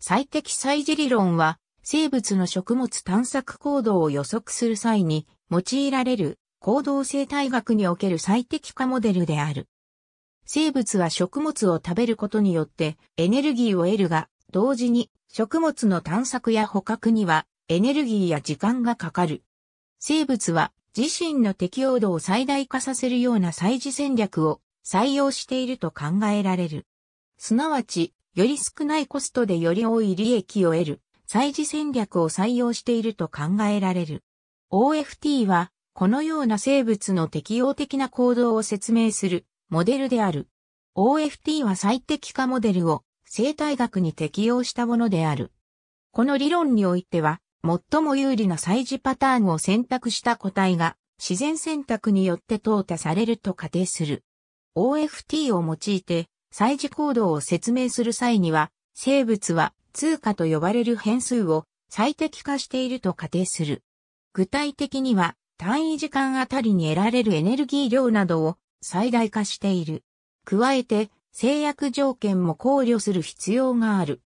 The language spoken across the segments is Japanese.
最適採事理論は、生物の食物探索行動を予測する際に用いられる行動生態学における最適化モデルである。生物は食物を食べることによってエネルギーを得るが、同時に食物の探索や捕獲にはエネルギーや時間がかかる。生物は自身の適応度を最大化させるような採事戦略を採用していると考えられる。すなわち、より少ないコストでより多い利益を得る、採事戦略を採用していると考えられる。OFT は、このような生物の適応的な行動を説明するモデルである。OFT は最適化モデルを生態学に適用したものである。この理論においては、最も有利な採事パターンを選択した個体が自然選択によって淘汰されると仮定する。OFT を用いて祭事行動を説明する際には、生物は通貨と呼ばれる変数を最適化していると仮定する。具体的には、単位時間あたりに得られるエネルギー量などを最大化している。加えて、制約条件も考慮する必要がある。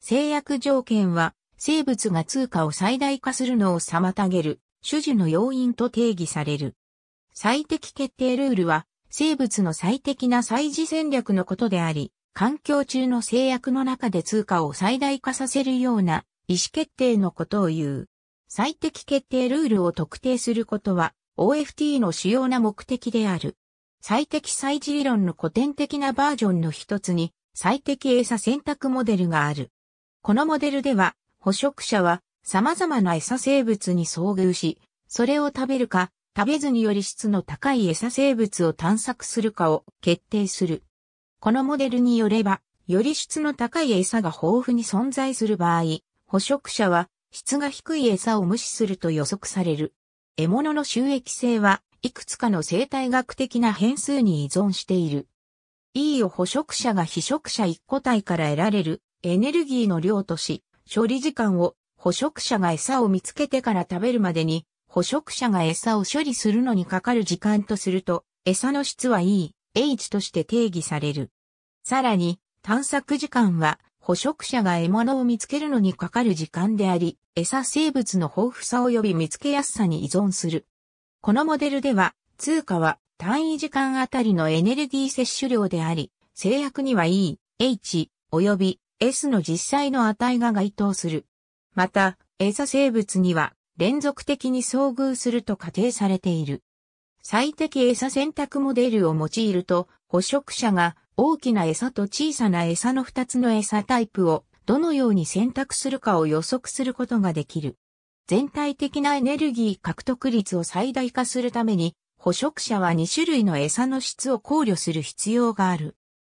制約条件は、生物が通貨を最大化するのを妨げる、主事の要因と定義される。最適決定ルールは、生物の最適な採事戦略のことであり、環境中の制約の中で通貨を最大化させるような意思決定のことを言う。最適決定ルールを特定することは OFT の主要な目的である。最適採事理論の古典的なバージョンの一つに最適餌選択モデルがある。このモデルでは捕食者は様々な餌生物に遭遇し、それを食べるか食べずにより質の高い餌生物を探索するかを決定する。このモデルによれば、より質の高い餌が豊富に存在する場合、捕食者は質が低い餌を無視すると予測される。獲物の収益性はいくつかの生態学的な変数に依存している。E を捕食者が被食者1個体から得られるエネルギーの量とし、処理時間を捕食者が餌を見つけてから食べるまでに捕食者が餌を処理するのにかかる時間とすると、餌の質は E、H として定義される。さらに、探索時間は、捕食者が獲物を見つけるのにかかる時間であり、餌生物の豊富さ及び見つけやすさに依存する。このモデルでは、通貨は単位時間あたりのエネルギー摂取量であり、制約には E、H、及び S の実際の値が該当する。また、餌生物には連続的に遭遇すると仮定されている。最適餌選択モデルを用いると、捕食者が大きな餌と小さな餌の2つの餌タイプをどのように選択するかを予測することができる。全体的なエネルギー獲得率を最大化するために、捕食者は2種類の餌の質を考慮する必要がある。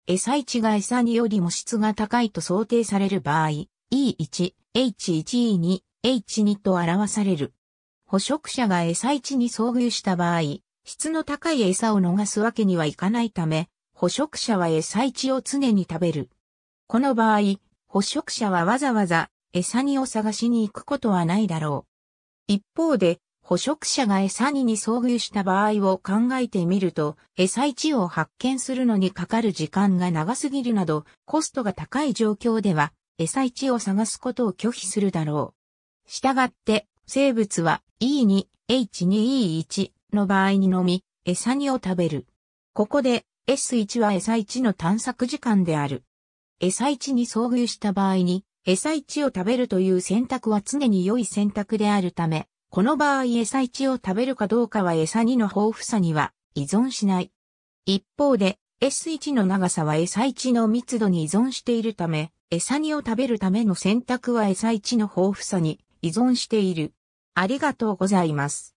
餌位置が餌によりも質が高いと想定される場合、E1、H1、E2、H2 と表される。捕食者が餌1に遭遇した場合、質の高い餌を逃すわけにはいかないため、捕食者は餌1を常に食べる。この場合、捕食者はわざわざ餌2を探しに行くことはないだろう。一方で、捕食者が餌2に遭遇した場合を考えてみると、餌1を発見するのにかかる時間が長すぎるなど、コストが高い状況では、餌1を探すことを拒否するだろう。したがって、生物は E2、H2E1 の場合にのみ、餌2を食べる。ここで S1 は餌1の探索時間である。餌1に遭遇した場合に、餌1を食べるという選択は常に良い選択であるため、この場合餌1を食べるかどうかは餌2の豊富さには依存しない。一方で、S1 の長さは餌1の密度に依存しているため、餌2を食べるための選択は餌1の豊富さに依存している。ありがとうございます。